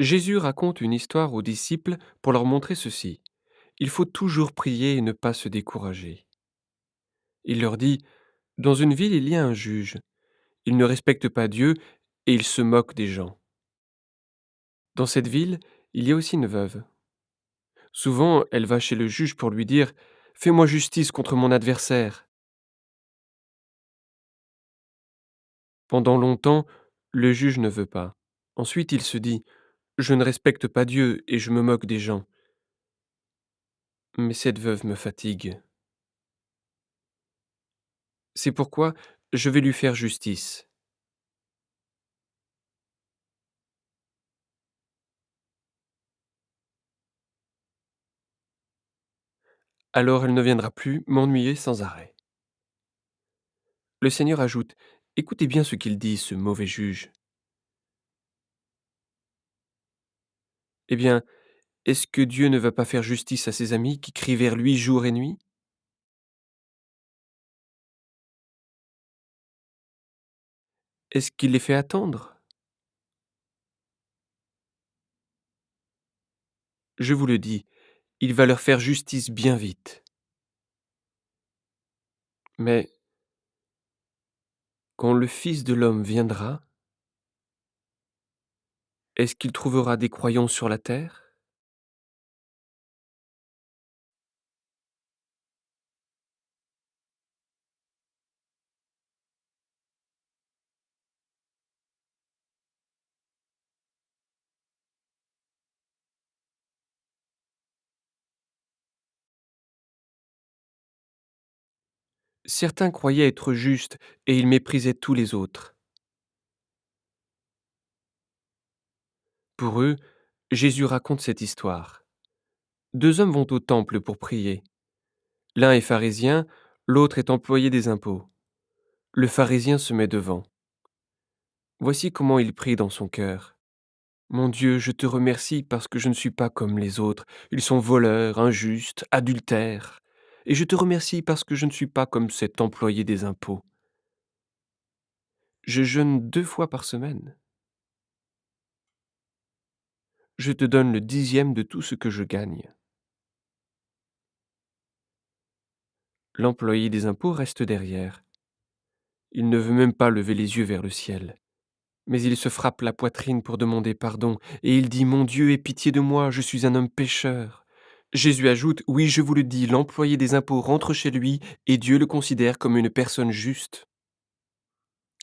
Jésus raconte une histoire aux disciples pour leur montrer ceci. Il faut toujours prier et ne pas se décourager. Il leur dit, Dans une ville il y a un juge. Il ne respecte pas Dieu et il se moque des gens. Dans cette ville, il y a aussi une veuve. Souvent, elle va chez le juge pour lui dire, Fais-moi justice contre mon adversaire. Pendant longtemps, le juge ne veut pas. Ensuite, il se dit, je ne respecte pas Dieu et je me moque des gens. Mais cette veuve me fatigue. C'est pourquoi je vais lui faire justice. Alors elle ne viendra plus m'ennuyer sans arrêt. Le Seigneur ajoute, Écoutez bien ce qu'il dit, ce mauvais juge. Eh bien, est-ce que Dieu ne va pas faire justice à ses amis qui crient vers lui jour et nuit Est-ce qu'il les fait attendre Je vous le dis, il va leur faire justice bien vite. Mais quand le Fils de l'homme viendra, est-ce qu'il trouvera des croyants sur la terre Certains croyaient être justes et ils méprisaient tous les autres. pour eux, Jésus raconte cette histoire. Deux hommes vont au temple pour prier. L'un est pharisien, l'autre est employé des impôts. Le pharisien se met devant. Voici comment il prie dans son cœur. Mon Dieu, je te remercie parce que je ne suis pas comme les autres. Ils sont voleurs, injustes, adultères. Et je te remercie parce que je ne suis pas comme cet employé des impôts. Je jeûne deux fois par semaine je te donne le dixième de tout ce que je gagne. L'employé des impôts reste derrière. Il ne veut même pas lever les yeux vers le ciel. Mais il se frappe la poitrine pour demander pardon, et il dit Mon Dieu, aie pitié de moi, je suis un homme pécheur. Jésus ajoute Oui, je vous le dis, l'employé des impôts rentre chez lui, et Dieu le considère comme une personne juste.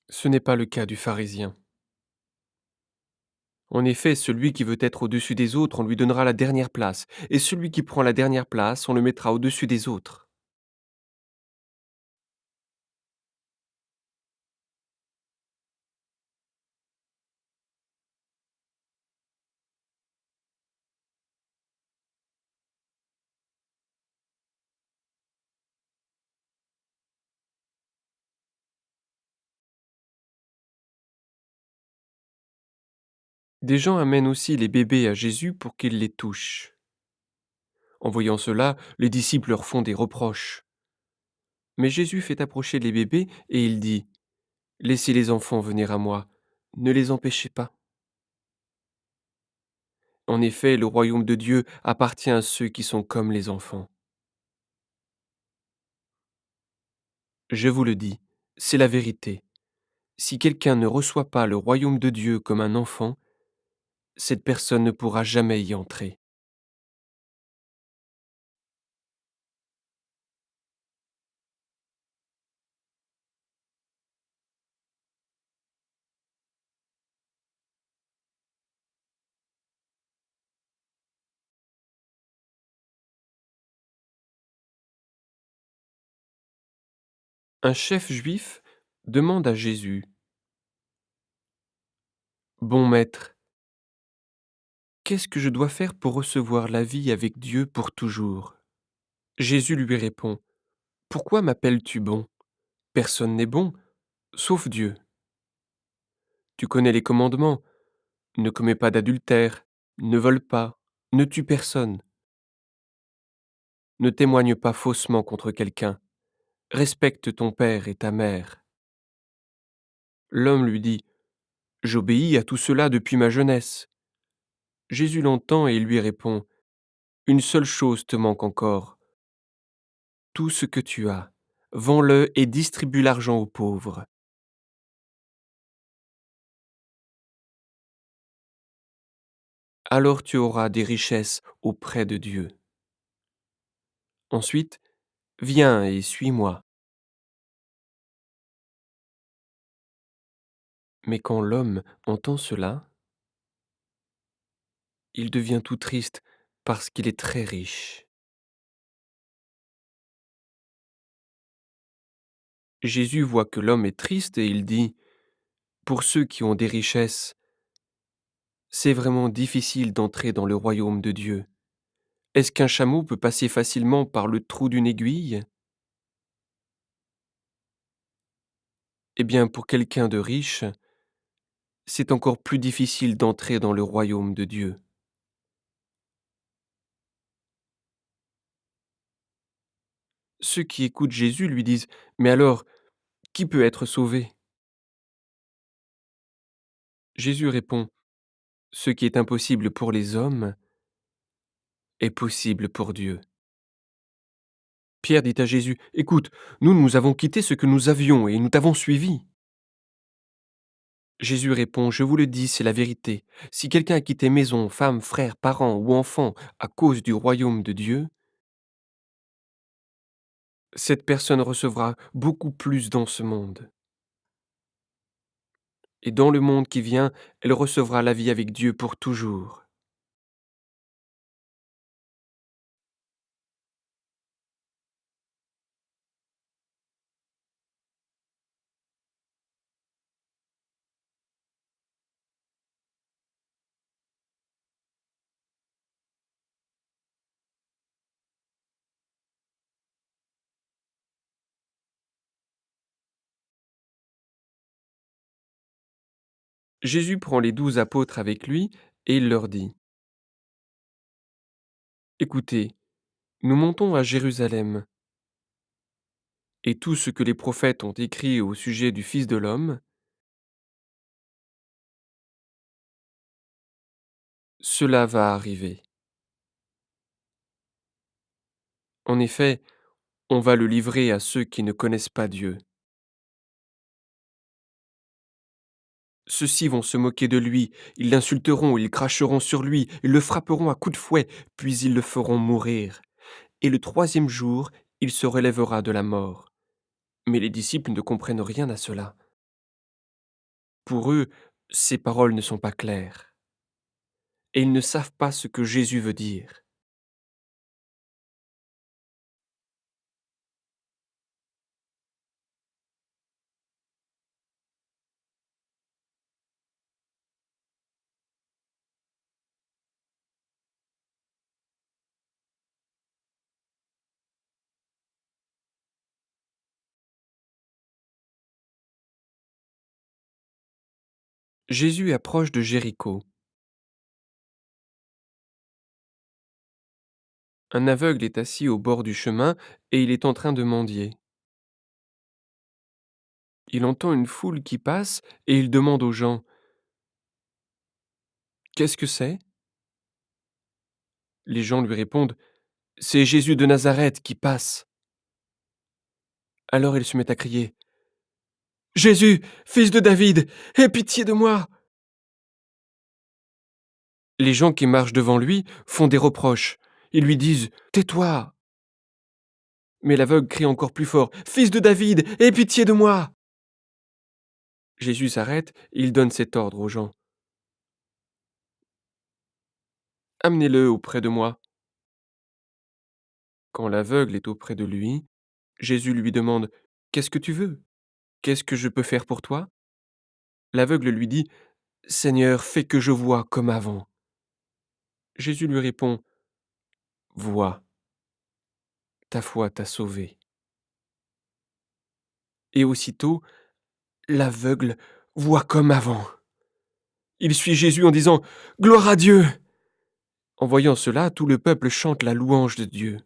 Ce n'est pas le cas du pharisien. En effet, celui qui veut être au-dessus des autres, on lui donnera la dernière place, et celui qui prend la dernière place, on le mettra au-dessus des autres. Des gens amènent aussi les bébés à Jésus pour qu'il les touche. En voyant cela, les disciples leur font des reproches. Mais Jésus fait approcher les bébés et il dit Laissez les enfants venir à moi, ne les empêchez pas. En effet, le royaume de Dieu appartient à ceux qui sont comme les enfants. Je vous le dis, c'est la vérité. Si quelqu'un ne reçoit pas le royaume de Dieu comme un enfant, cette personne ne pourra jamais y entrer. Un chef juif demande à Jésus Bon maître, Qu'est-ce que je dois faire pour recevoir la vie avec Dieu pour toujours Jésus lui répond Pourquoi m'appelles-tu bon Personne n'est bon, sauf Dieu. Tu connais les commandements ne commets pas d'adultère, ne vole pas, ne tue personne. Ne témoigne pas faussement contre quelqu'un, respecte ton père et ta mère. L'homme lui dit J'obéis à tout cela depuis ma jeunesse. Jésus l'entend et lui répond Une seule chose te manque encore. Tout ce que tu as, vends-le et distribue l'argent aux pauvres. Alors tu auras des richesses auprès de Dieu. Ensuite, viens et suis-moi. Mais quand l'homme entend cela, il devient tout triste parce qu'il est très riche. Jésus voit que l'homme est triste et il dit, Pour ceux qui ont des richesses, c'est vraiment difficile d'entrer dans le royaume de Dieu. Est-ce qu'un chameau peut passer facilement par le trou d'une aiguille Eh bien, pour quelqu'un de riche, c'est encore plus difficile d'entrer dans le royaume de Dieu. Ceux qui écoutent Jésus lui disent Mais alors, qui peut être sauvé Jésus répond Ce qui est impossible pour les hommes est possible pour Dieu. Pierre dit à Jésus Écoute, nous, nous avons quitté ce que nous avions et nous t'avons suivi. Jésus répond Je vous le dis, c'est la vérité. Si quelqu'un a quitté maison, femme, frère, parent ou enfant à cause du royaume de Dieu, cette personne recevra beaucoup plus dans ce monde. Et dans le monde qui vient, elle recevra la vie avec Dieu pour toujours. Jésus prend les douze apôtres avec lui et il leur dit Écoutez, nous montons à Jérusalem, et tout ce que les prophètes ont écrit au sujet du Fils de l'homme, cela va arriver. En effet, on va le livrer à ceux qui ne connaissent pas Dieu. Ceux-ci vont se moquer de lui, ils l'insulteront, ils cracheront sur lui, ils le frapperont à coups de fouet, puis ils le feront mourir. Et le troisième jour, il se relèvera de la mort. Mais les disciples ne comprennent rien à cela. Pour eux, ces paroles ne sont pas claires. Et ils ne savent pas ce que Jésus veut dire. Jésus approche de Jéricho. Un aveugle est assis au bord du chemin et il est en train de mendier. Il entend une foule qui passe et il demande aux gens Qu'est-ce que c'est Les gens lui répondent C'est Jésus de Nazareth qui passe. Alors il se met à crier Jésus, fils de David, aie pitié de moi. Les gens qui marchent devant lui font des reproches. Ils lui disent Tais-toi. Mais l'aveugle crie encore plus fort Fils de David, aie pitié de moi. Jésus s'arrête et il donne cet ordre aux gens. Amenez-le auprès de moi. Quand l'aveugle est auprès de lui, Jésus lui demande Qu'est-ce que tu veux Qu'est-ce que je peux faire pour toi L'aveugle lui dit, Seigneur, fais que je voie comme avant. Jésus lui répond, Vois, ta foi t'a sauvé. Et aussitôt, l'aveugle voit comme avant. Il suit Jésus en disant, Gloire à Dieu. En voyant cela, tout le peuple chante la louange de Dieu.